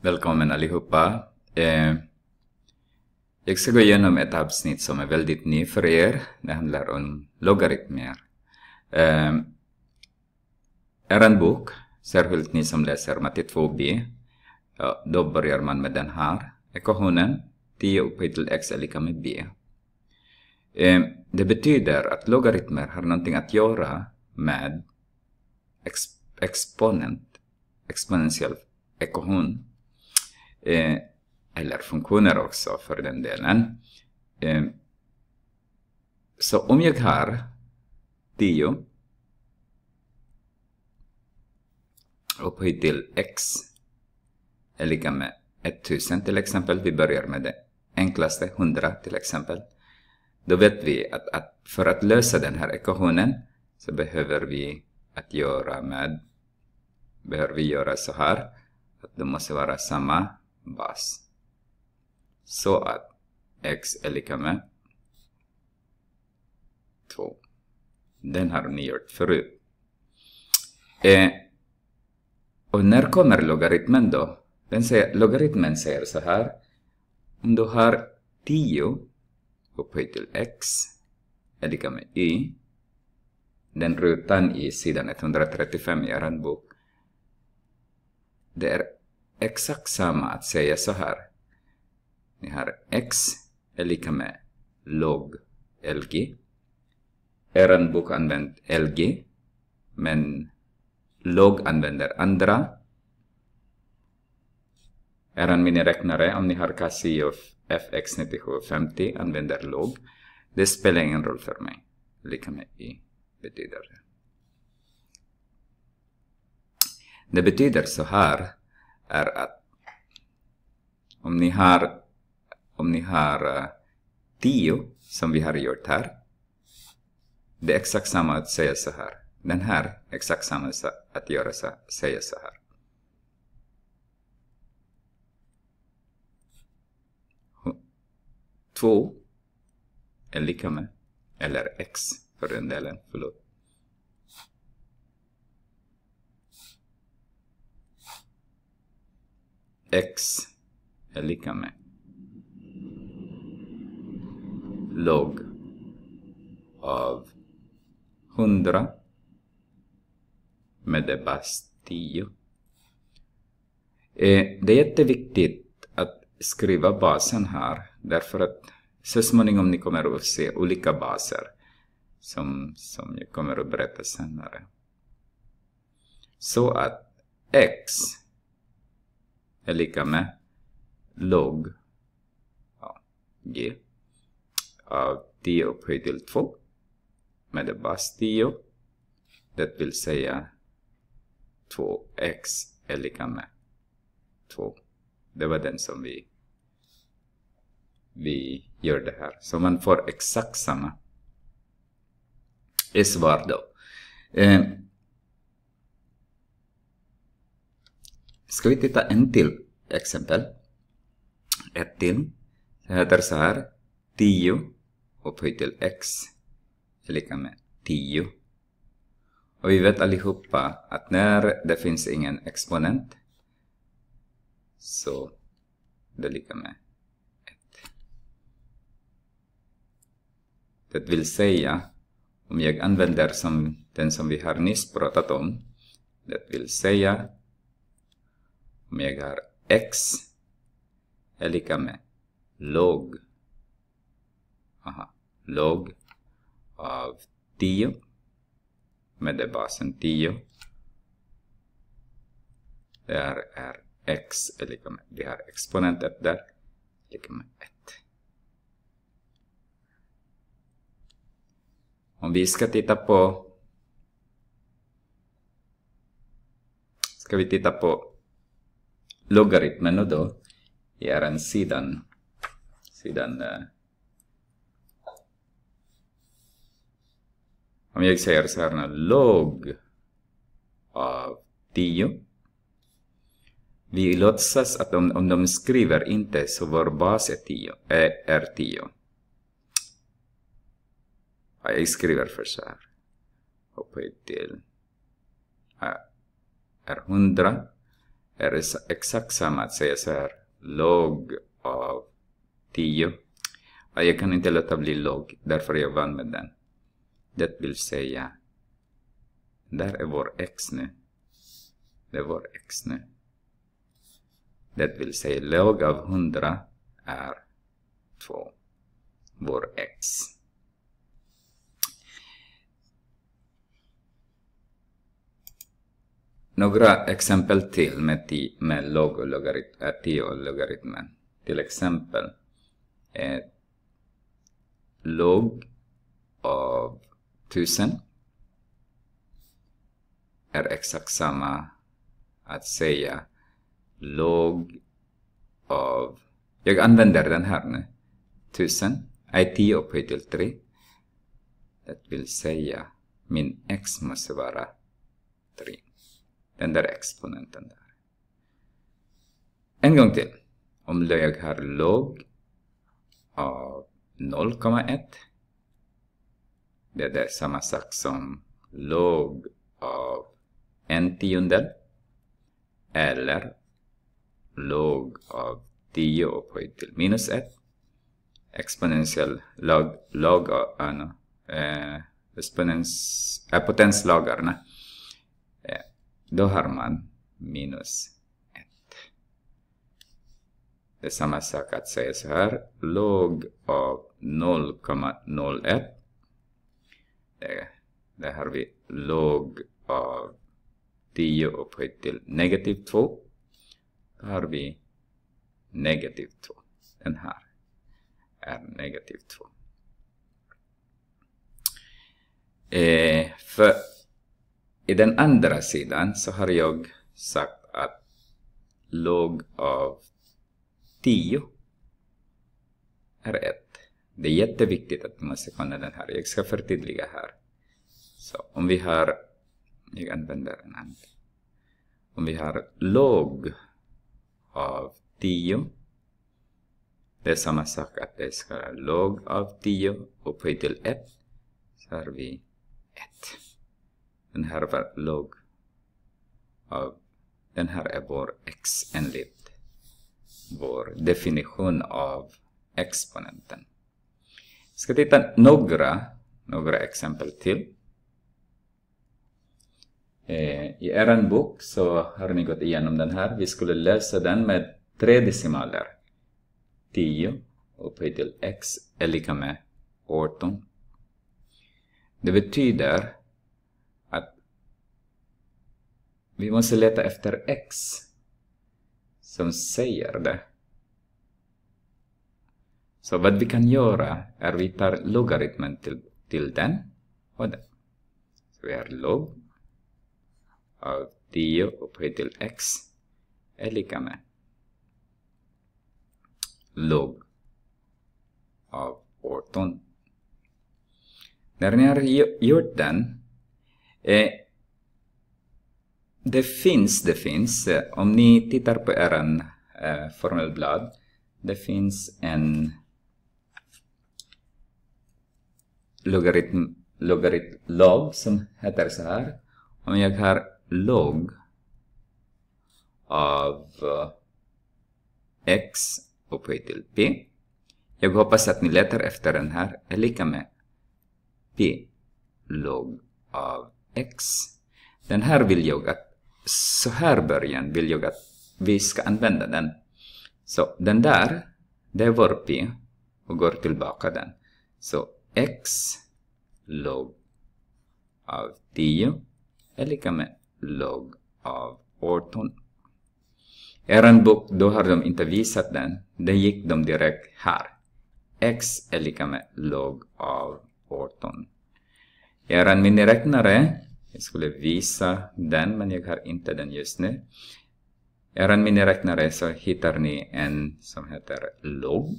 Välkommen allihopa! Eh, jag ska gå igenom ett avsnitt som är väldigt ny för er. Det handlar om logaritmer. Eh, är en bok, särskilt ni som läser matte 2b. då börjar man med den här ekvationen. 10 upphöjt till x är lika med b. Eh, det betyder att logaritmer har någonting att göra med exponent, exponentiell ekvation Eh, eller funktioner också för den delen. Eh, så om jag har 10 upphöjt till x är lika med 1000 till exempel, vi börjar med det enklaste, 100 till exempel. Då vet vi att, att för att lösa den här ekvationen så behöver vi att göra med behöver vi göra så här. Att det måste vara samma bas. Så att x är lika med 2. Den har ni gjort förut. Eh, och när kommer logaritmen då? Den säger, logaritmen säger så här. Om du har 10 upphöjt till x är lika med y. Den rutan i sidan 135 i er bok. Det är exakt samma att säga så här. Ni har x är lika med log LG. Er bok använder LG, men log använder andra. Er miniräknare, om ni har Casio FX9750, använder log. Det spelar ingen roll för mig. Lika med i betyder det. Det betyder så här är att om ni har, om ni har 10 eh, som vi har gjort här, det är exakt samma att säga så här. Den här är exakt samma att göra så, säga så här. 2 är lika med, eller x för den delen, förlåt. x är lika med log av 100 med det bas 10. Eh, det är jätteviktigt att skriva basen här därför att så småningom ni kommer att se olika baser som, som jag kommer att berätta senare. Så att x är lika med log ja, g av 10 upphöjt till 2 med det bas 10. Det vill säga 2x är lika med 2. Det var den som vi, vi gör det här. Så man får exakt samma svar då. Eh, Ska vi titta en till exempel. Ett till. Det heter så här. 10 upphöjt till x är lika med 10. Och vi vet allihopa att när det finns ingen exponent så det är lika med 1. Det vill säga, om jag använder som den som vi har nyss pratat om, det vill säga om jag har x är lika med log, aha, log av 10 med det basen 10 där är x är lika med, vi har exponentet där lika med 1. Om vi ska titta på ska vi titta på logaritmen och då är en sidan, sidan uh, om jag säger så här nu, log av 10 vi låtsas att om, om de skriver inte så vår bas är 10, eh, är, 10. jag skriver för så här. Hoppa till. Här eh, är 100 är exakt samma att säga så här log av 10. Jag kan inte låta bli log, därför är jag van med den. Det vill säga, där är vår x nu. Det är vår x nu. Det vill säga log av 100 är 2. Vår x. Några exempel till med, ti, med log och logarit, äh, tio logaritmen. Till exempel eh, log av tusen är exakt samma att säga log av... Jag använder den här nu. tusen är 10 upphöjt till 3. Det vill säga min x måste vara 3 den där exponenten där. En gång till. Om jag har log av 0,1. Det är samma sak som log av en tiondel. Eller log av 10 upphöjt till minus 1. Exponentiell log, log av, äh, äh, potenslagarna. Eh, eh då har man minus 1. Det är samma sak att säga så här. Log av 0,01. Det, där har vi log av 10 upphöjt till negativ 2. Då har vi negativ 2. Den här är negativ 2. Eh, för i den andra sidan så har jag sagt att log av 10 är 1. Det är jätteviktigt att man ska kunna den här. Jag ska förtydliga här. Så om vi har, jag använder en annan. Om vi har log av 10 det är samma sak att det ska vara log av 10 upphöjt till 1 så har vi 1. Den här var av den här är vår x enligt vår definition av exponenten. Vi ska titta några, några exempel till. Eh, I er bok så har ni gått igenom den här. Vi skulle lösa den med tre decimaler. 10 upphöjt till x är lika med 18. Det betyder Vi måste leta efter X som säger det. Så vad vi kan göra är att vi tar logaritmen till, till den och den. Så vi har log av 10 upphöjt till x är lika med log av 18. När ni har gjort den, eh, det finns, det finns. Eh, om ni tittar på er eh, formelblad, det finns en logaritm, logaritm log som heter så här. Om jag har log av eh, x upphöjt till p. Jag hoppas att ni letar efter den här är lika med p log av x. Den här vill jag att så här början vill jag att vi ska använda den. Så den där, det är vår p och går tillbaka den. Så x log av 10 är lika med log av 18. Er bok, då har de inte visat den. Det gick de direkt här. x är lika med log av 18. Er miniräknare jag skulle visa den, men jag har inte den just nu. Även min räknare så hittar ni en som heter log.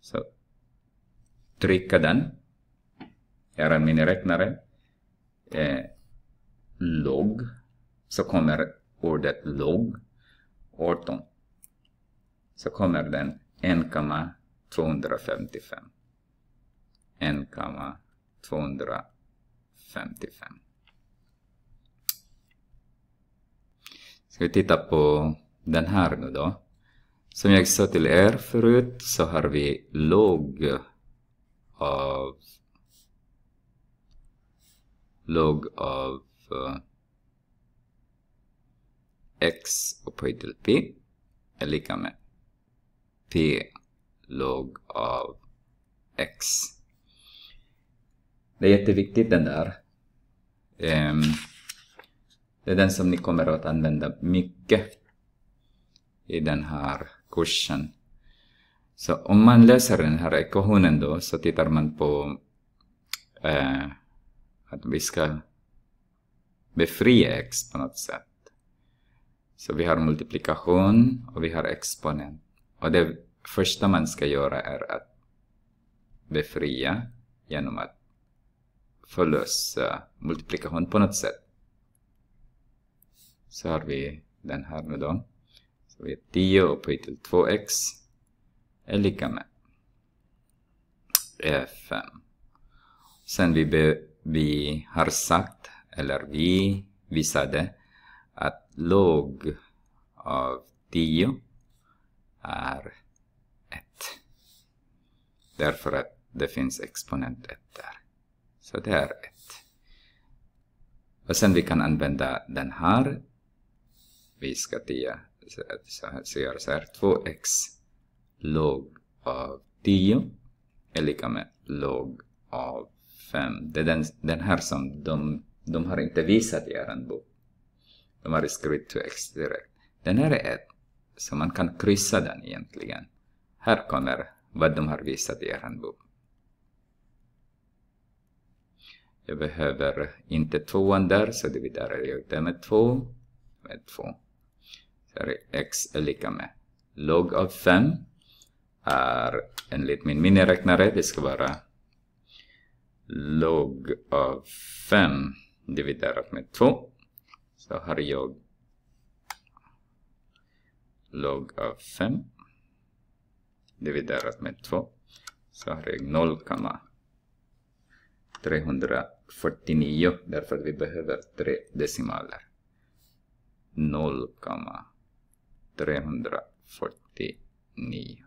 Så trycka den. Även min räknare. Eh, log. Så kommer ordet log. 18. Så kommer den 1,255. 1,255. Ska vi titta på den här nu då? Som jag sa till er förut så har vi log av log av eh, x upphöjt till p är lika med p log av x. Det är jätteviktigt den där. Um, det är den som ni kommer att använda mycket i den här kursen. Så om man läser den här ekvationen då så tittar man på eh, att vi ska befria x på något sätt. Så vi har multiplikation och vi har exponent. Och det första man ska göra är att befria genom att förlösa multiplikation på något sätt så har vi den här nu då. Så vi har 10 upphöjt till 2x är lika med är 5. Sen vi, be, vi har sagt, eller vi visade att log av 10 är 1. Därför att det finns exponent 1 där. Så det är 1. Och sen vi kan använda den här vi ska till, så, här, så här 2x log av 10 är lika med log av 5. Det är den, den här som de, de har inte visat i er bok. De har skrivit 2x direkt. Den här är 1, så man kan kryssa den egentligen. Här kommer vad de har visat i er bok. Jag behöver inte tvåan där, så det vidare jag ute med 2. Med två där x är lika med log av 5 är enligt min miniräknare, det ska vara log av 5 dividerat med 2. Så har jag log av 5 dividerat med 2. Så har jag 0,349 därför att vi behöver tre decimaler. 0,349 349.